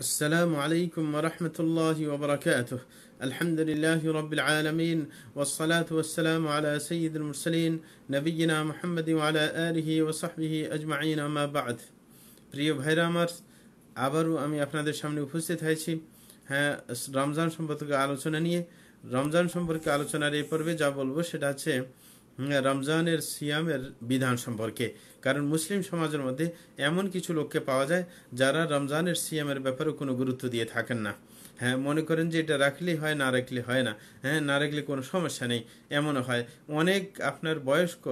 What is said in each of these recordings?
السلام عليكم ورحمة الله وبركاته الحمد لله رب العالمين والصلاة والسلام على سيد المرسلين نبينا محمد وعلى آله وصحبه أجمعين ما بعد بحيرا مرس عبرو أمي أفنا در شامل উপস্থিত هاي شي ها رمضان شمبرتك নিয়ে রমজান رمضان شمبرتك এই পর্বে যা বলবো সেটা হচ্ছে হ্যাঁ, রমজানের সিয়ামের বিধান সম্পর্কে কারণ মুসলিম সমাজের মধ্যে এমন কিছু লোককে পাওয়া যায় যারা রমজানের সিয়ামের ব্যাপারে কোনো গুরুত্ব দিয়ে থাকেন না হ্যাঁ মনে করেন যে এটা রাখলেই হয় না রাখলে হয় না হ্যাঁ না রাখলে কোনো সমস্যা নেই এমনও হয় অনেক আপনার বয়স্ক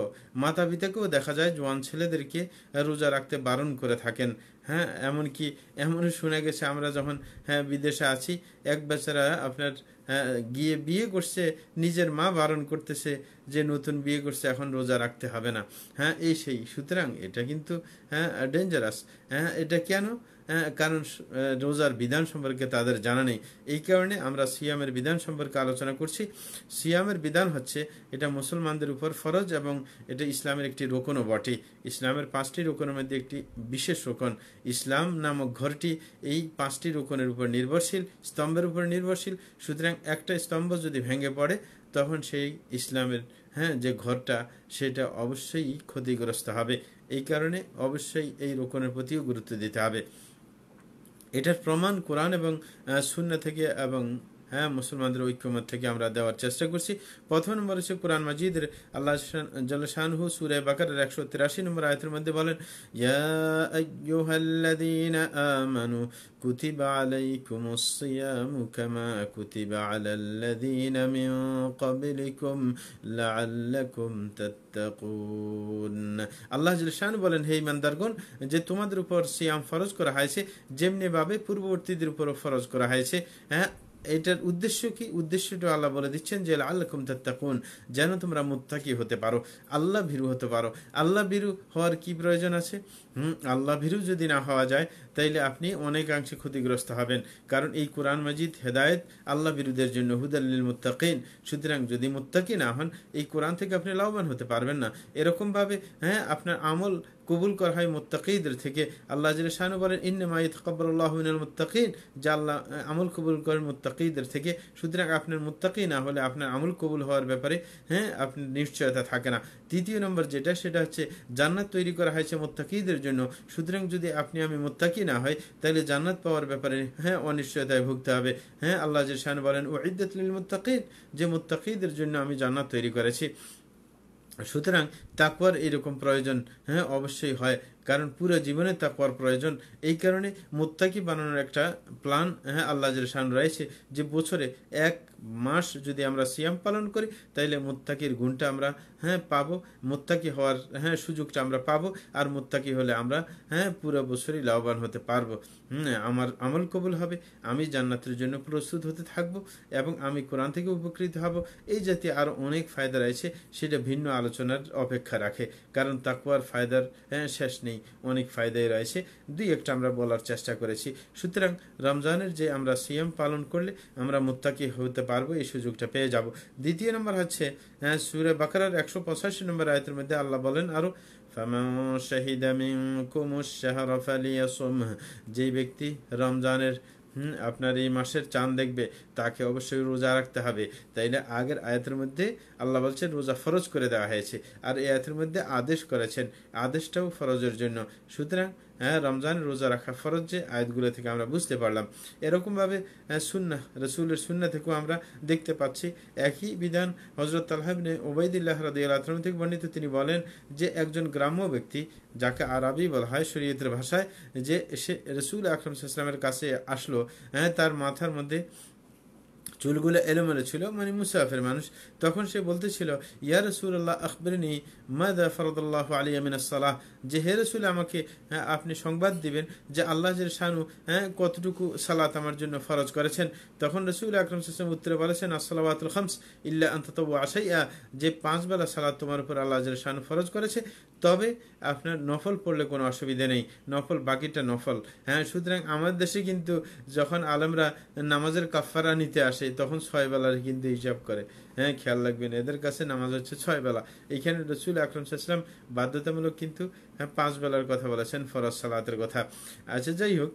মাতা পিতাকেও দেখা যায় জোয়ান ছেলেদেরকে রোজা রাখতে বারণ করে থাকেন হ্যাঁ এমনকি এমনও শোনা গেছে আমরা যখন হ্যাঁ বিদেশে আছি এক বেচারা আপনার হ্যাঁ, গিয়ে বিয়ে করছে নিজের মা বারণ করতেছে যে নতুন বিয়ে করছে এখন রোজা রাখতে হবে না হ্যাঁ এই সেই সুতরাং এটা কিন্তু হ্যাঁ ডেঞ্জারাস হ্যাঁ এটা কেন হ্যাঁ, কারণ রোজার বিধান সম্পর্কে তাদের জানা নেই এই কারণে আমরা সিয়ামের বিধান সম্পর্কে আলোচনা করছি সিয়ামের বিধান হচ্ছে এটা মুসলমানদের উপর ফরজ এবং এটা ইসলামের একটি রোকনও বটে ইসলামের পাঁচটি রোকনের মধ্যে একটি বিশেষ রোকন ইসলাম নামক ঘরটি এই পাঁচটি রোকনের উপর নির্ভরশীল স্তম্ভের উপর নির্ভরশীল সুতরাং একটা স্তম্ভ যদি ভেঙে পড়ে তখন সেই ইসলামের হ্যাঁ যে ঘরটা সেটা অবশ্যই ক্ষতিগ্রস্ত হবে এই কারণে অবশ্যই এই রোকনের প্রতিও গুরুত্ব দিতে হবে এটার প্রমাণ কোরআন এবং সুন্না থেকে এবং হ্যাঁ মুসলমানদের ঐক্যমত থেকে আমরা দেওয়ার চেষ্টা করছি প্রথম নম্বর হচ্ছে কোরআন মাজিদের আল্লাহ জলশানহু সুরে বাকার একশো তিরাশি নম্বর আয়তের মধ্যে বলেন আমানু কুতিবা আলাইকুম সিয়ামু কামা কুতিবা আলাল্লাযীনা মিন ক্বাবলিকুম লাআল্লাকুম তাত্তাকুন আল্লাহ জলশান বলেন হে ইমানদারগণ যে তোমাদের উপর সিয়াম ফরজ করা হয়েছে যেমনি ভাবে পূর্ববর্তীদের উপর ফরজ করা হয়েছে হ্যাঁ এটার উদ্দেশ্য কি উদ্দেশ্যটা আল্লাহ বলে দিচ্ছেন যে আল্লাহম তাত্তাকুন যেন তোমরা মুত্তাকি হতে পারো আল্লাহ ভীরু হতে পারো আল্লাহ ভীরু হওয়ার কি প্রয়োজন আছে হুম আল্লাহ ভীরু যদি না হওয়া যায় তাইলে আপনি অনেকাংশে ক্ষতিগ্রস্ত হবেন কারণ এই কোরআন মজিদ হেদায়ত আল্লাহ বিরুদ্ধের জন্য হুদাল মুতাকিন সুতরাং যদি মুত্তাকি না হন এই কোরআন থেকে আপনি লাভবান হতে পারবেন না এরকমভাবে হ্যাঁ আপনার আমল কবুল করা হয় মোত্তাকিদের থেকে আল্লাহ জলে শাহানু বলেন ইন্নামাই তকবরুল্লাহমিনুল মুতাকিন যা আল্লাহ আমল কবুল করেন মুত্তাকিদের থেকে সুতরাং আপনার মুত্তাকি না হলে আপনার আমল কবুল হওয়ার ব্যাপারে হ্যাঁ আপনার নিশ্চয়তা থাকে না তৃতীয় নম্বর যেটা সেটা হচ্ছে জান্নাত তৈরি করা হয়েছে মোত্তাকিদের জন্য সুতরাং যদি আপনি আমি মোত্তাকি না হয় তাহলে জান্নাত পাওয়ার ব্যাপারে হ্যাঁ অনিশ্চয়তায় ভুগতে হবে হ্যাঁ আল্লাহ যে শান বলেন ও ইদ্দাতলিল মুত্তাকিদ যে মুতাকিদের জন্য আমি জান্নাত তৈরি করেছি সুতরাং তাকওয়ার এরকম প্রয়োজন হ্যাঁ অবশ্যই হয় কারণ পুরো জীবনে তাকওয়ার প্রয়োজন এই কারণে মোত্তাকি বানানোর একটা প্ল্যান হ্যাঁ আল্লাহ শান রয়েছে যে বছরে এক মাস যদি আমরা সিয়াম পালন করি তাইলে মোত্তাকির গুণটা আমরা হ্যাঁ পাবো মোত্তাকি হওয়ার হ্যাঁ সুযোগটা আমরা পাবো আর মোত্তাকি হলে আমরা হ্যাঁ পুরো বছরই লাভবান হতে পারবো আমার আমল কবুল হবে আমি জান্নাতের জন্য প্রস্তুত হতে থাকবো এবং আমি কোরআন থেকে উপকৃত হব এই জাতীয় আরও অনেক ফায়দা রয়েছে সেটা ভিন্ন আলোচনার অপেক্ষা রাখে কারণ তাকুয়ার ফায়দার হ্যাঁ শেষ নেই নেই অনেক ফায়দায় রয়েছে দুই একটা আমরা বলার চেষ্টা করেছি সুতরাং রমজানের যে আমরা সিএম পালন করলে আমরা মোত্তাকি হতে পারবো এই সুযোগটা পেয়ে যাব দ্বিতীয় নম্বর হচ্ছে হ্যাঁ, সুরে বাকরার একশো পঁচাশি নম্বর আয়তের মধ্যে আল্লাহ বলেন আরও যে ব্যক্তি রমজানের হুম আপনার এই মাসের চাঁদ দেখবে তাকে অবশ্যই রোজা রাখতে হবে তাই না আগের আয়াতের মধ্যে আল্লাহ বলছেন রোজা ফরজ করে দেওয়া হয়েছে আর এই আয়াতের মধ্যে আদেশ করেছেন আদেশটাও ফরজের জন্য সুতরাং হ্যাঁ রমজানের রোজা রাখা ফরজ যে আয়াতগুলো থেকে আমরা বুঝতে পারলাম এরকমভাবে হ্যাঁ, সুন্না রসুলের সুন্না থেকেও আমরা দেখতে পাচ্ছি একই বিধান হজরত তালহাবিনে ওবায়দুল্লাহ রাদিয়াল্লাহম থেকে বর্ণিত তিনি বলেন যে একজন গ্রাম্য ব্যক্তি যাকে আরবি বলা হয় শরীয়তের ভাষায় যে সে রসুল আকরম ইসলামের কাছে আসলো হ্যাঁ তার মাথার মধ্যে চুলগুলো এলোমেলো ছিল মানে মুসাফের মানুষ তখন সে বলতেছিল ইয়া রসুল্লাহ আকবরিনী মাদা ফরদুল্লাহ আলী আমিনাসালাহ যে হে রসুল আমাকে হ্যাঁ, আপনি সংবাদ দিবেন যে আল্লাহ যে শানু হ্যাঁ কতটুকু সালাত আমার জন্য ফরজ করেছেন তখন রসুল আকরম সাসম উত্তরে বলেছেন আসসালাতুল খামস ইল্লা অন্তত আশাইয়া যে পাঁচবেলা সালাত তোমার উপর আল্লাহ জের শানু ফরজ করেছে তবে আপনার নফল পড়লে কোনো অসুবিধে নেই নফল বাকিটা নফল হ্যাঁ সুতরাং আমাদের দেশে কিন্তু যখন আলমরা নামাজের কাফারা নিতে আসে আসে তখন ছয় বেলার কিন্তু হিসাব করে হ্যাঁ খেয়াল রাখবেন এদের কাছে নামাজ হচ্ছে ছয় বেলা এখানে রসুল আকরম সাহসালাম বাধ্যতামূলক কিন্তু হ্যাঁ, পাঁচ বেলার কথা বলেছেন ফরজ সালাতের কথা আচ্ছা যাই হোক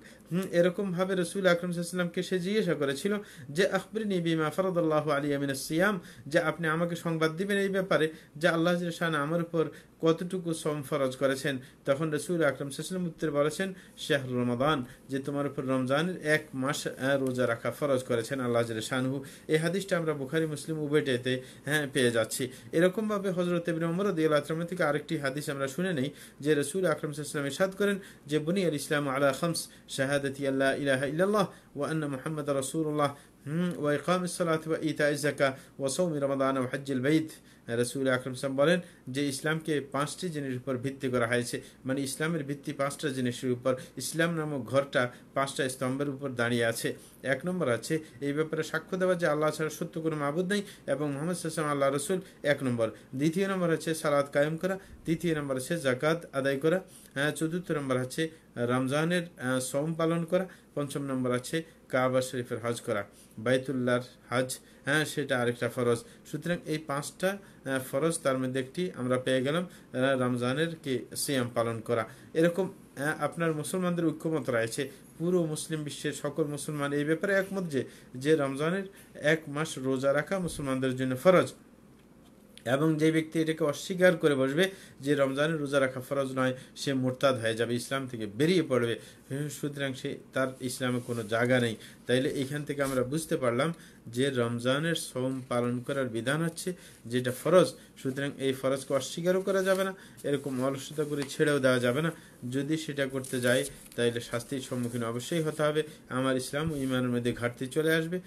এরকম ভাবে রসুল আকরমকে সে জিজ্ঞাসা করেছিল যে আকবর বিমা ফরদুল্লাহ আলী আমিন সিয়াম যে আপনি আমাকে সংবাদ দিবেন এই ব্যাপারে যে আল্লাহ শাহান আমার উপর কতটুকু সম ফরজ করেছেন তখন রসুল আকরম সাল্লাম উত্তর বলেছেন শেখ রমাদান যে তোমার উপর রমজানের এক মাস রোজা রাখা ফরজ করেছেন আল্লাহ শাহানহু এই হাদিসটা আমরা বুখারি মুসলিম উবেটেতে হ্যাঁ পেয়ে যাচ্ছি এরকমভাবে হজরত ইবিন ওমর দিয়াল থেকে আরেকটি হাদিস আমরা শুনে নেই যে যে রসুল আকরম সাল্লাম ইরশাদ করেন যে বুনিয়াল ইসলাম আলা খামস শাহাদতি আল্লাহ ইলাহা ইল্লাল্লাহ ওয়া আন্না মুহাম্মদ রাসূলুল্লাহ ওয়াইকাম ইসলাত ইতা ইজাকা ওয়াসৌমি রমাদান ও হজ্জিল বৈদ রসুল আকরম সাম বলেন যে ইসলামকে পাঁচটি জিনিসের উপর ভিত্তি করা হয়েছে মানে ইসলামের ভিত্তি পাঁচটা জিনিসের উপর ইসলাম নামক ঘরটা পাঁচটা স্তম্ভের উপর দাঁড়িয়ে আছে এক নম্বর আছে এই ব্যাপারে সাক্ষ্য দেওয়া যে আল্লাহ ছাড়া সত্য কোনো মাবুদ নেই এবং মোহাম্মদ সাল্লাম আল্লাহ রসুল এক নম্বর দ্বিতীয় নম্বর আছে সালাদ কায়েম করা তৃতীয় নম্বর আছে জাকাত আদায় করা হ্যাঁ, চতুর্থ নম্বর আছে রমজানের সোম পালন করা পঞ্চম নম্বর আছে কাবা শরীফের হজ করা বাইতুল্লাহর হজ হ্যাঁ সেটা আরেকটা ফরজ সুতরাং এই পাঁচটা ফরজ তার মধ্যে একটি আমরা পেয়ে গেলাম রমজানের কি সিয়াম পালন করা এরকম আপনার মুসলমানদের ঐক্যমত রয়েছে পুরো মুসলিম বিশ্বের সকল মুসলমান এই ব্যাপারে একমত যে যে রমজানের এক মাস রোজা রাখা মুসলমানদের জন্য ফরজ এবং যে ব্যক্তি এটাকে অস্বীকার করে বসবে যে রমজানের রোজা রাখা ফরজ নয় সে মোরতাদ হয়ে যাবে ইসলাম থেকে বেরিয়ে পড়বে সুতরাং সে তার ইসলামে কোনো জায়গা নেই তাইলে এখান থেকে আমরা বুঝতে পারলাম যে রমজানের সোম পালন করার বিধান হচ্ছে যেটা ফরজ সুতরাং এই ফরজকে অস্বীকারও করা যাবে না এরকম অলসতা করে ছেড়েও দেওয়া যাবে না যদি সেটা করতে যায় তাইলে শাস্তির সম্মুখীন অবশ্যই হতে হবে আমার ইসলাম ইমানের মধ্যে ঘাটতি চলে আসবে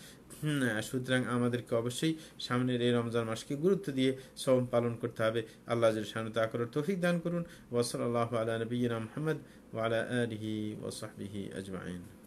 হ্যাঁ, সুতরাং আমাদেরকে অবশ্যই সামনের এই রমজান মাসকে গুরুত্ব দিয়ে সব পালন করতে হবে আল্লাহ শাহানু তা করার তৌফিক দান করুন ওসল আল্লাহ আলা নবীনা মোহাম্মদ ওয়ালা আলহি ওসাহবিহি আজমাইন